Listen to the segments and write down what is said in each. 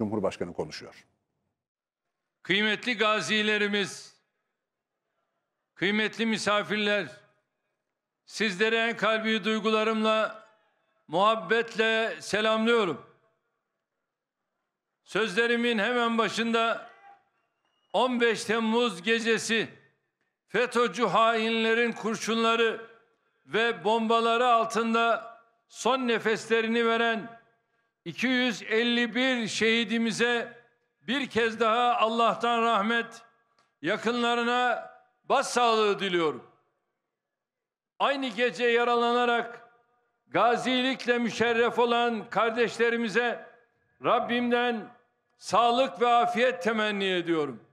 Cumhurbaşkanı konuşuyor. Kıymetli gazilerimiz, kıymetli misafirler, sizlere en kalbi duygularımla, muhabbetle selamlıyorum. Sözlerimin hemen başında 15 Temmuz gecesi FETÖ'cü hainlerin kurşunları ve bombaları altında son nefeslerini veren 251 şehidimize bir kez daha Allah'tan rahmet, yakınlarına başsağlığı diliyorum. Aynı gece yaralanarak gazilikle müşerref olan kardeşlerimize Rabbimden sağlık ve afiyet temenni ediyorum.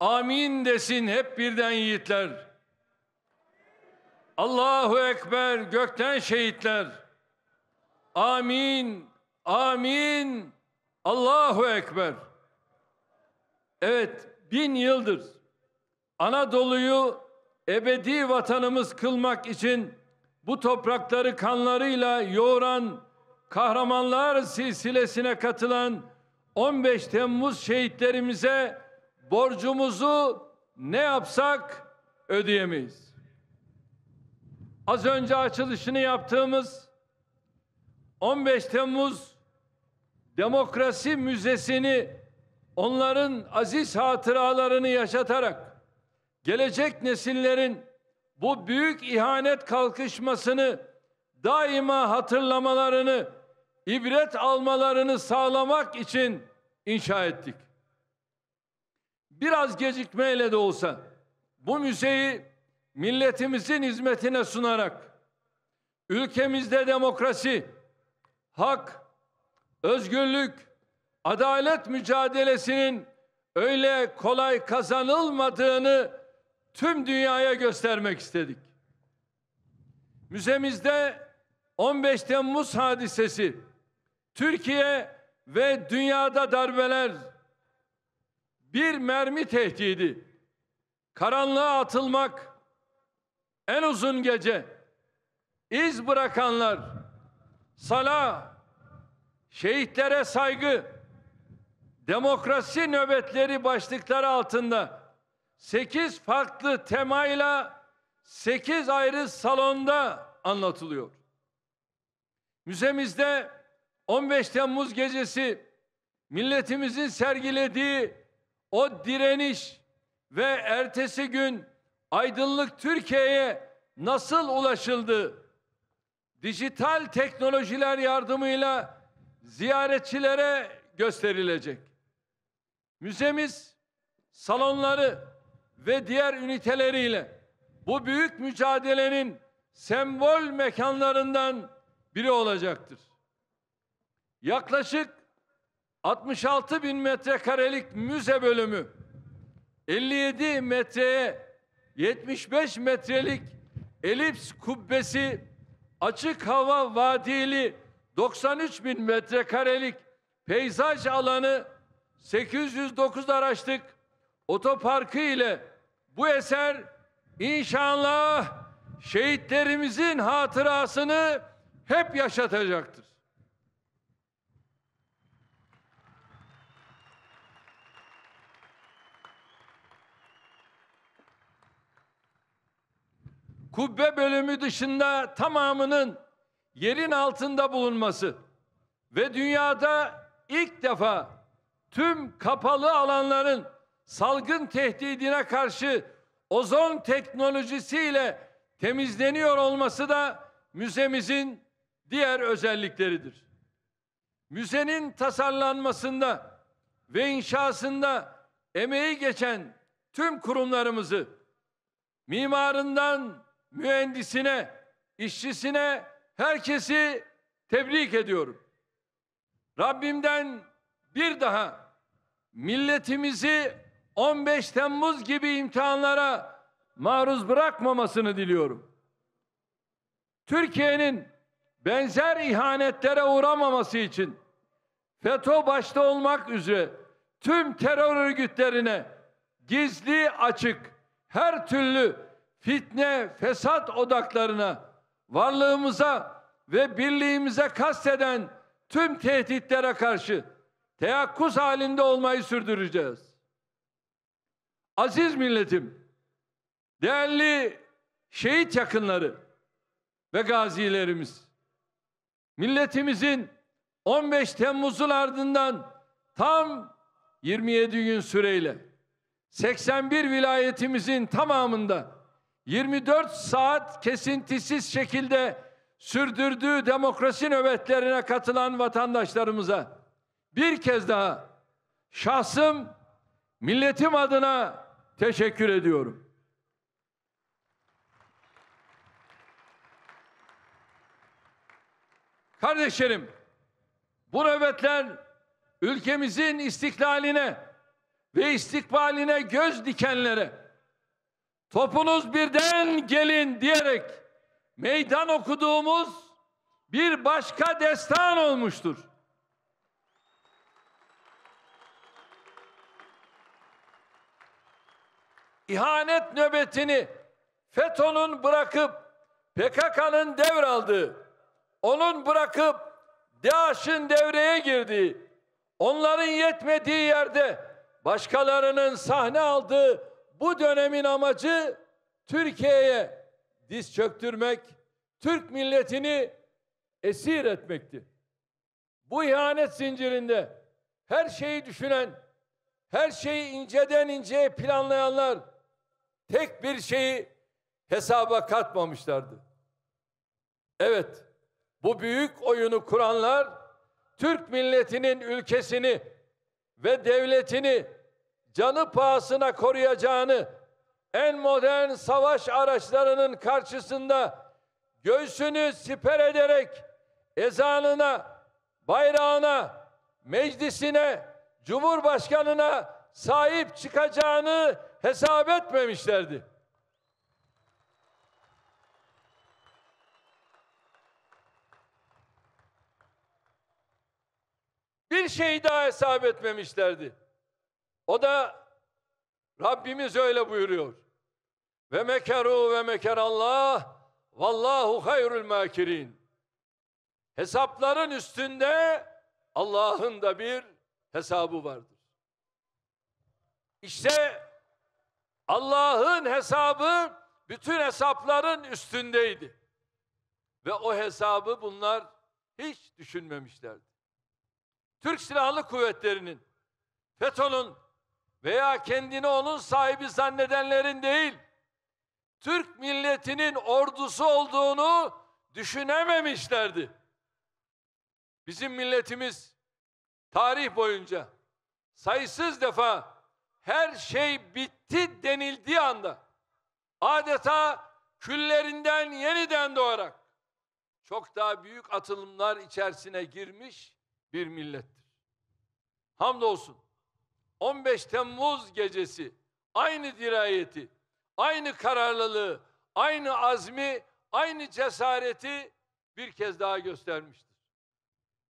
Amin desin hep birden yiğitler. Allahu Ekber gökten şehitler. Amin. Amin. Allahu Ekber. Evet, bin yıldır Anadolu'yu ebedi vatanımız kılmak için bu toprakları kanlarıyla yoğuran kahramanlar silsilesine katılan 15 Temmuz şehitlerimize borcumuzu ne yapsak ödeyemeyiz. Az önce açılışını yaptığımız 15 Temmuz Demokrasi Müzesi'ni onların aziz hatıralarını yaşatarak gelecek nesillerin bu büyük ihanet kalkışmasını daima hatırlamalarını, ibret almalarını sağlamak için inşa ettik. Biraz gecikmeyle de olsa bu müzeyi milletimizin hizmetine sunarak ülkemizde demokrasi, hak, özgürlük, adalet mücadelesinin öyle kolay kazanılmadığını tüm dünyaya göstermek istedik. Müzemizde 15 Temmuz hadisesi, Türkiye ve dünyada darbeler, bir mermi tehdidi, karanlığa atılmak, en uzun gece, iz bırakanlar, sala, şehitlere saygı, demokrasi nöbetleri başlıkları altında sekiz farklı temayla sekiz ayrı salonda anlatılıyor. Müzemizde 15 Temmuz gecesi milletimizin sergilediği o direniş ve ertesi gün aydınlık Türkiye'ye nasıl ulaşıldı? dijital teknolojiler yardımıyla ziyaretçilere gösterilecek. Müzemiz salonları ve diğer üniteleriyle bu büyük mücadelenin sembol mekanlarından biri olacaktır. Yaklaşık 66 bin metrekarelik müze bölümü 57 metreye 75 metrelik elips kubbesi açık hava vadili 93 bin metrekarelik peyzaj alanı 809 araçlık otoparkı ile bu eser inşallah şehitlerimizin hatırasını hep yaşatacaktır. kubbe bölümü dışında tamamının yerin altında bulunması ve dünyada ilk defa tüm kapalı alanların salgın tehdidine karşı ozon teknolojisiyle temizleniyor olması da müzemizin diğer özellikleridir. Müzenin tasarlanmasında ve inşasında emeği geçen tüm kurumlarımızı mimarından mühendisine, işçisine, herkesi tebrik ediyorum. Rabbimden bir daha milletimizi 15 Temmuz gibi imtihanlara maruz bırakmamasını diliyorum. Türkiye'nin benzer ihanetlere uğramaması için FETÖ başta olmak üzere tüm terör örgütlerine gizli açık her türlü fitne, fesat odaklarına, varlığımıza ve birliğimize kasteden tüm tehditlere karşı teyakkuz halinde olmayı sürdüreceğiz. Aziz milletim, değerli şehit yakınları ve gazilerimiz, milletimizin 15 Temmuz'un ardından tam 27 gün süreyle 81 vilayetimizin tamamında 24 saat kesintisiz şekilde sürdürdüğü demokrasi nöbetlerine katılan vatandaşlarımıza bir kez daha şahsım milletim adına teşekkür ediyorum. Kardeşlerim, bu nöbetler ülkemizin istiklaline ve istikbaline göz dikenlere topunuz birden gelin diyerek meydan okuduğumuz bir başka destan olmuştur. İhanet nöbetini FETÖ'nün bırakıp PKK'nın devraldığı, onun bırakıp DAEŞ'in devreye girdiği, onların yetmediği yerde başkalarının sahne aldığı bu dönemin amacı Türkiye'ye diz çöktürmek, Türk milletini esir etmekti. Bu ihanet zincirinde her şeyi düşünen, her şeyi inceden inceye planlayanlar tek bir şeyi hesaba katmamışlardı. Evet, bu büyük oyunu kuranlar Türk milletinin ülkesini ve devletini canı pahasına koruyacağını en modern savaş araçlarının karşısında göğsünü siper ederek ezanına, bayrağına, meclisine, cumhurbaşkanına sahip çıkacağını hesap etmemişlerdi. Bir şey daha hesap etmemişlerdi. O da Rabbimiz öyle buyuruyor. Ve mekeru ve meker Allah vallahu hayrul makirin. Hesapların üstünde Allah'ın da bir hesabı vardır. İşte Allah'ın hesabı bütün hesapların üstündeydi. Ve o hesabı bunlar hiç düşünmemişlerdi. Türk Silahlı Kuvvetleri'nin FETÖ'nün veya kendini onun sahibi zannedenlerin değil, Türk milletinin ordusu olduğunu düşünememişlerdi. Bizim milletimiz tarih boyunca sayısız defa her şey bitti denildiği anda adeta küllerinden yeniden doğarak çok daha büyük atılımlar içerisine girmiş bir millettir. Hamdolsun 15 Temmuz gecesi aynı dirayeti, aynı kararlılığı, aynı azmi, aynı cesareti bir kez daha göstermiştir.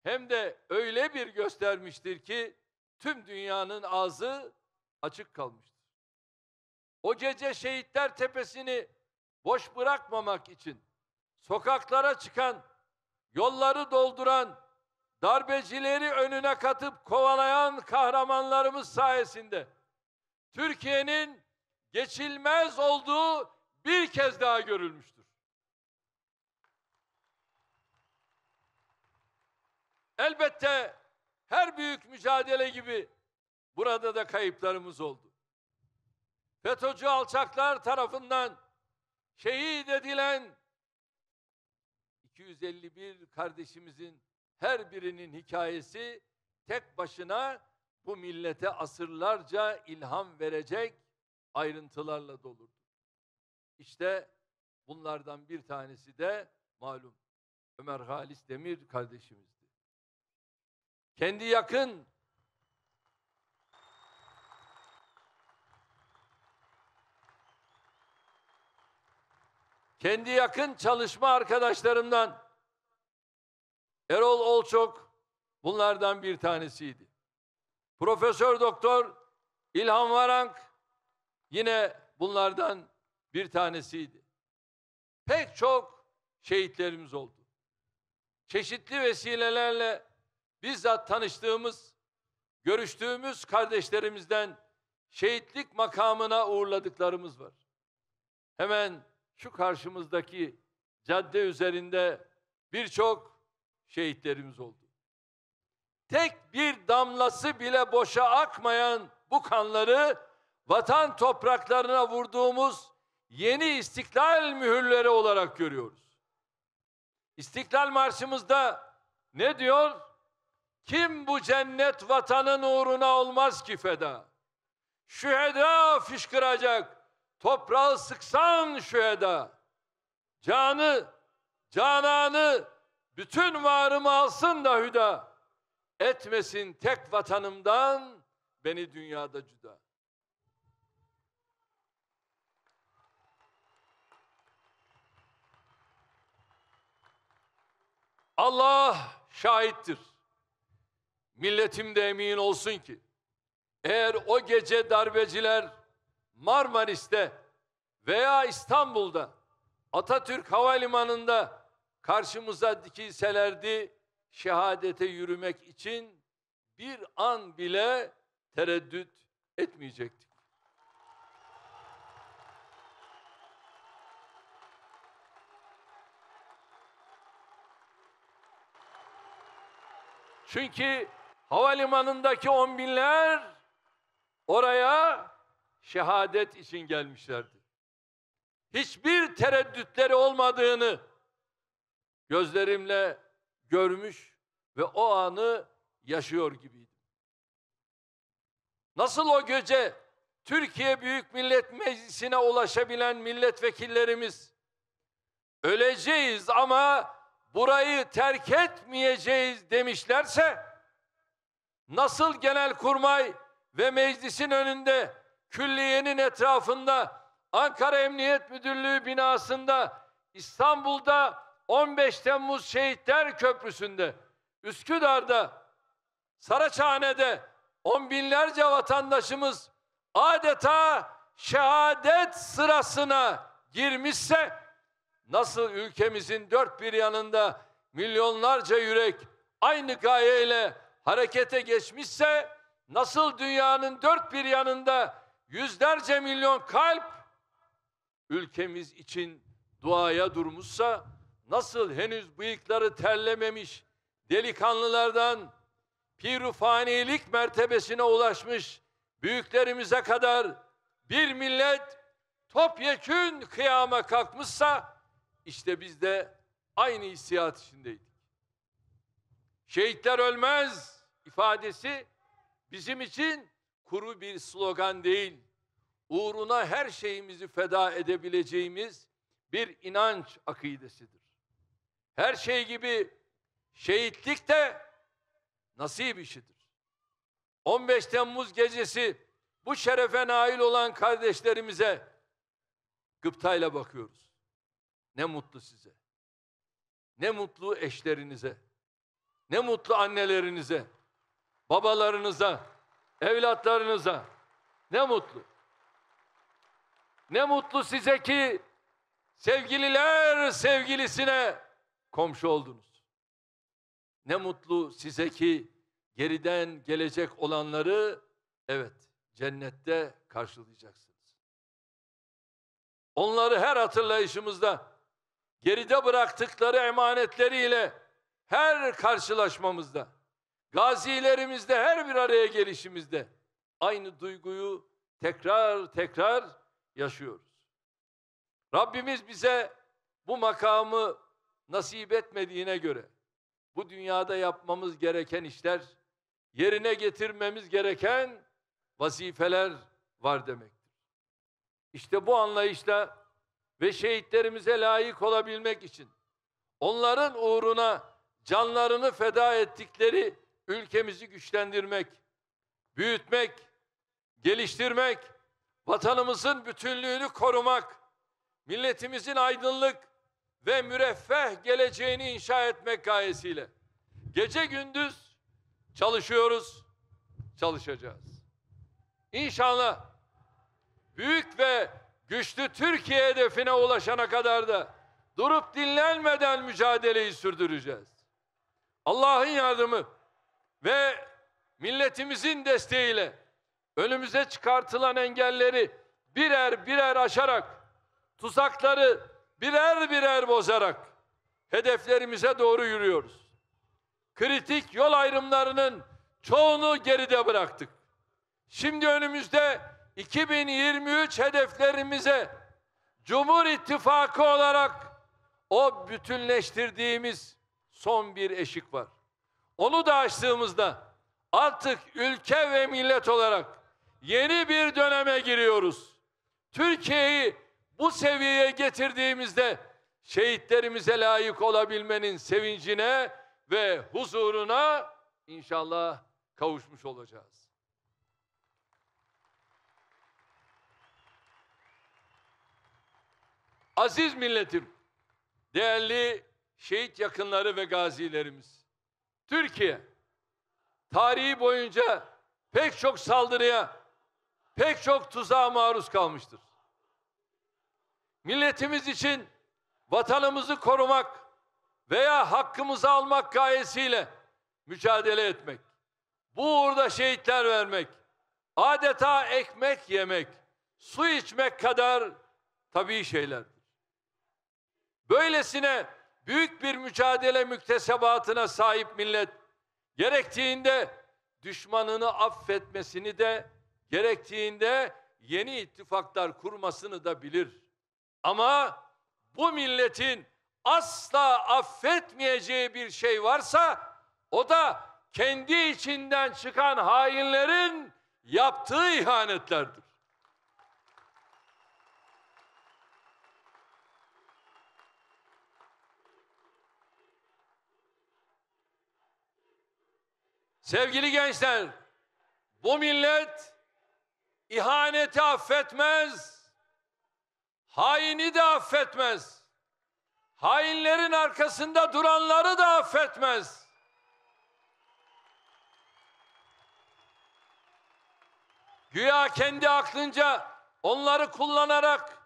Hem de öyle bir göstermiştir ki tüm dünyanın ağzı açık kalmıştır. O gece şehitler tepesini boş bırakmamak için sokaklara çıkan, yolları dolduran, darbecileri önüne katıp kovalayan kahramanlarımız sayesinde Türkiye'nin geçilmez olduğu bir kez daha görülmüştür. Elbette her büyük mücadele gibi burada da kayıplarımız oldu. FETÖ'cü alçaklar tarafından şehit edilen 251 kardeşimizin her birinin hikayesi tek başına bu millete asırlarca ilham verecek ayrıntılarla dolurdu. İşte bunlardan bir tanesi de malum Ömer Halis Demir kardeşimizdi. Kendi yakın kendi yakın çalışma arkadaşlarımdan Erol Olçok bunlardan bir tanesiydi. Profesör Doktor İlhan Varank yine bunlardan bir tanesiydi. Pek çok şehitlerimiz oldu. Çeşitli vesilelerle bizzat tanıştığımız, görüştüğümüz kardeşlerimizden şehitlik makamına uğurladıklarımız var. Hemen şu karşımızdaki cadde üzerinde birçok şehitlerimiz oldu. Tek bir damlası bile boşa akmayan bu kanları vatan topraklarına vurduğumuz yeni istiklal mühürleri olarak görüyoruz. İstiklal Marşımızda ne diyor? Kim bu cennet vatanın uğruna olmaz ki feda. Şüheda fışkıracak, toprağı sıksan şüheda. Canı, cananı bütün varımı alsın da hüda. Etmesin tek vatanımdan beni dünyada cüda. Allah şahittir. Milletim de emin olsun ki eğer o gece darbeciler Marmaris'te veya İstanbul'da Atatürk Havalimanı'nda karşımıza dikilselerdi şehadete yürümek için bir an bile tereddüt etmeyecektik. Çünkü havalimanındaki on binler oraya şehadet için gelmişlerdi. Hiçbir tereddütleri olmadığını Gözlerimle görmüş ve o anı yaşıyor gibiydim. Nasıl o gece Türkiye Büyük Millet Meclisi'ne ulaşabilen milletvekillerimiz öleceğiz ama burayı terk etmeyeceğiz demişlerse nasıl genelkurmay ve meclisin önünde külliyenin etrafında Ankara Emniyet Müdürlüğü binasında İstanbul'da 15 Temmuz Şehitler Köprüsü'nde, Üsküdar'da, Saraçhane'de on binlerce vatandaşımız adeta şehadet sırasına girmişse nasıl ülkemizin dört bir yanında milyonlarca yürek aynı gayeyle harekete geçmişse nasıl dünyanın dört bir yanında yüzlerce milyon kalp ülkemiz için duaya durmuşsa nasıl henüz bıyıkları terlememiş delikanlılardan pirufanilik mertebesine ulaşmış büyüklerimize kadar bir millet topyekün kıyama kalkmışsa işte biz de aynı hissiyat içindeydik. Şehitler ölmez ifadesi bizim için kuru bir slogan değil. Uğruna her şeyimizi feda edebileceğimiz bir inanç akidesidir. Her şey gibi şehitlik de nasip işidir. 15 Temmuz gecesi bu şerefe nail olan kardeşlerimize gıptayla bakıyoruz. Ne mutlu size. Ne mutlu eşlerinize. Ne mutlu annelerinize. Babalarınıza, evlatlarınıza. Ne mutlu. Ne mutlu size ki sevgililer sevgilisine komşu oldunuz. Ne mutlu size ki geriden gelecek olanları evet cennette karşılayacaksınız. Onları her hatırlayışımızda geride bıraktıkları emanetleriyle her karşılaşmamızda, gazilerimizde her bir araya gelişimizde aynı duyguyu tekrar tekrar yaşıyoruz. Rabbimiz bize bu makamı nasip etmediğine göre bu dünyada yapmamız gereken işler, yerine getirmemiz gereken vazifeler var demektir. İşte bu anlayışla ve şehitlerimize layık olabilmek için onların uğruna canlarını feda ettikleri ülkemizi güçlendirmek, büyütmek, geliştirmek, vatanımızın bütünlüğünü korumak, milletimizin aydınlık, ve müreffeh geleceğini inşa etmek gayesiyle. Gece gündüz çalışıyoruz, çalışacağız. İnşallah büyük ve güçlü Türkiye hedefine ulaşana kadar da durup dinlenmeden mücadeleyi sürdüreceğiz. Allah'ın yardımı ve milletimizin desteğiyle önümüze çıkartılan engelleri birer birer aşarak tuzakları birer birer bozarak hedeflerimize doğru yürüyoruz. Kritik yol ayrımlarının çoğunu geride bıraktık. Şimdi önümüzde 2023 hedeflerimize Cumhur İttifakı olarak o bütünleştirdiğimiz son bir eşik var. Onu da açtığımızda artık ülke ve millet olarak yeni bir döneme giriyoruz. Türkiye'yi bu seviyeye getirdiğimizde şehitlerimize layık olabilmenin sevincine ve huzuruna inşallah kavuşmuş olacağız. Aziz milletim, değerli şehit yakınları ve gazilerimiz. Türkiye tarihi boyunca pek çok saldırıya, pek çok tuzağa maruz kalmıştır milletimiz için vatanımızı korumak veya hakkımızı almak gayesiyle mücadele etmek, bu uğurda şehitler vermek, adeta ekmek yemek, su içmek kadar tabii şeylerdir. Böylesine büyük bir mücadele müktesebatına sahip millet gerektiğinde düşmanını affetmesini de gerektiğinde yeni ittifaklar kurmasını da bilir. Ama bu milletin asla affetmeyeceği bir şey varsa o da kendi içinden çıkan hainlerin yaptığı ihanetlerdir. Sevgili gençler, bu millet ihaneti affetmez. Haini de affetmez. Hainlerin arkasında duranları da affetmez. Güya kendi aklınca onları kullanarak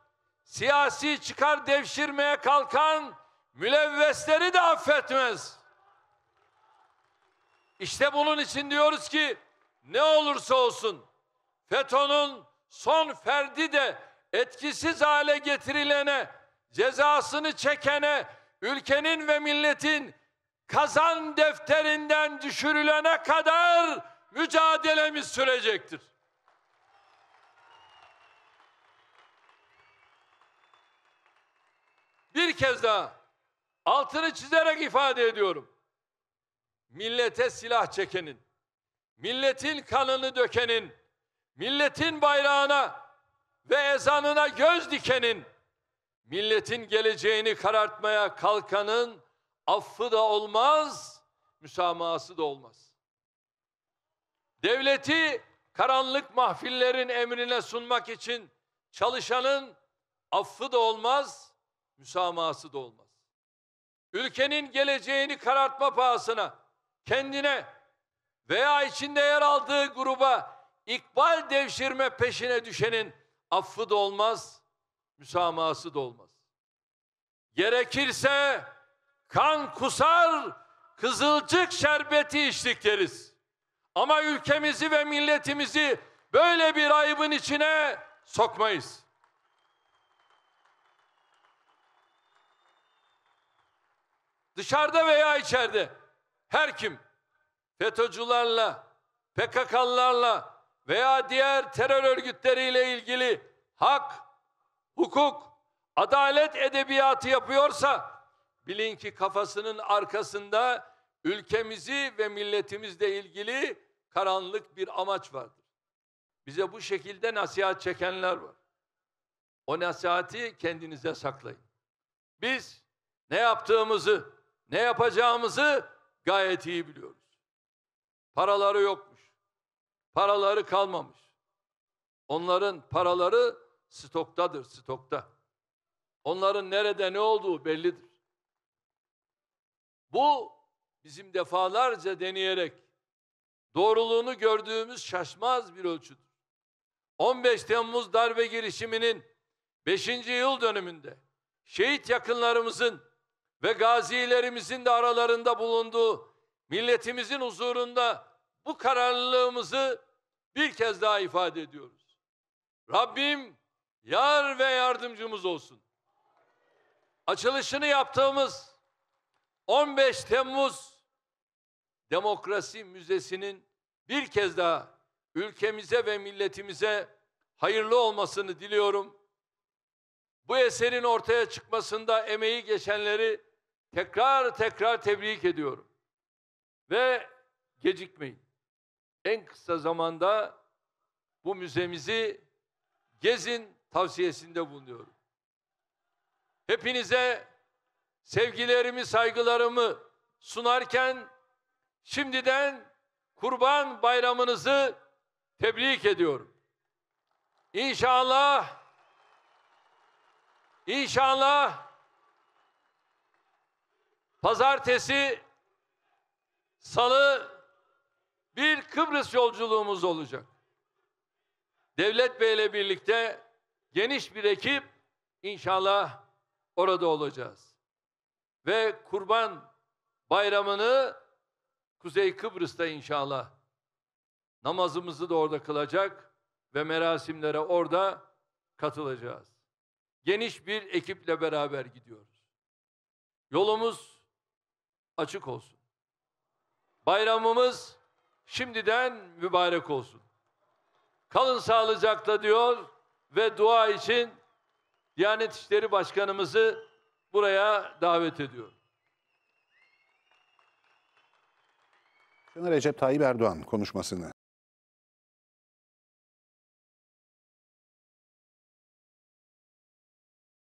siyasi çıkar devşirmeye kalkan mülevvesleri de affetmez. İşte bunun için diyoruz ki ne olursa olsun FETÖ'nün son ferdi de etkisiz hale getirilene, cezasını çekene, ülkenin ve milletin kazan defterinden düşürülene kadar mücadelemiz sürecektir. Bir kez daha altını çizerek ifade ediyorum. Millete silah çekenin, milletin kanını dökenin, milletin bayrağına ve ezanına göz dikenin, milletin geleceğini karartmaya kalkanın affı da olmaz, müsamahası da olmaz. Devleti karanlık mahfillerin emrine sunmak için çalışanın affı da olmaz, müsamahası da olmaz. Ülkenin geleceğini karartma pahasına, kendine veya içinde yer aldığı gruba ikbal devşirme peşine düşenin affı da olmaz, müsamahası da olmaz. Gerekirse kan kusar, kızılcık şerbeti içtik deriz. Ama ülkemizi ve milletimizi böyle bir ayıbın içine sokmayız. Dışarıda veya içeride her kim FETÖ'cülerle, PKK'larla, veya diğer terör örgütleriyle ilgili hak, hukuk, adalet edebiyatı yapıyorsa bilin ki kafasının arkasında ülkemizi ve milletimizle ilgili karanlık bir amaç vardır. Bize bu şekilde nasihat çekenler var. O nasihati kendinize saklayın. Biz ne yaptığımızı, ne yapacağımızı gayet iyi biliyoruz. Paraları yokmuş Paraları kalmamış. Onların paraları stoktadır, stokta. Onların nerede ne olduğu bellidir. Bu bizim defalarca deneyerek doğruluğunu gördüğümüz şaşmaz bir ölçüdür. 15 Temmuz darbe girişiminin 5. yıl dönümünde şehit yakınlarımızın ve gazilerimizin de aralarında bulunduğu milletimizin huzurunda bu kararlılığımızı bir kez daha ifade ediyoruz. Rabbim yar ve yardımcımız olsun. Açılışını yaptığımız 15 Temmuz Demokrasi Müzesi'nin bir kez daha ülkemize ve milletimize hayırlı olmasını diliyorum. Bu eserin ortaya çıkmasında emeği geçenleri tekrar tekrar tebrik ediyorum. Ve gecikmeyin en kısa zamanda bu müzemizi gezin tavsiyesinde bulunuyorum. Hepinize sevgilerimi, saygılarımı sunarken şimdiden Kurban Bayramınızı tebrik ediyorum. İnşallah İnşallah pazartesi salı bir Kıbrıs yolculuğumuz olacak. Devlet Bey ile birlikte geniş bir ekip inşallah orada olacağız. Ve Kurban Bayramını Kuzey Kıbrıs'ta inşallah namazımızı da orada kılacak ve merasimlere orada katılacağız. Geniş bir ekiple beraber gidiyoruz. Yolumuz açık olsun. Bayramımız şimdiden mübarek olsun. Kalın sağlıcakla diyor ve dua için Diyanet İşleri Başkanımızı buraya davet ediyor. Recep Tayyip Erdoğan konuşmasını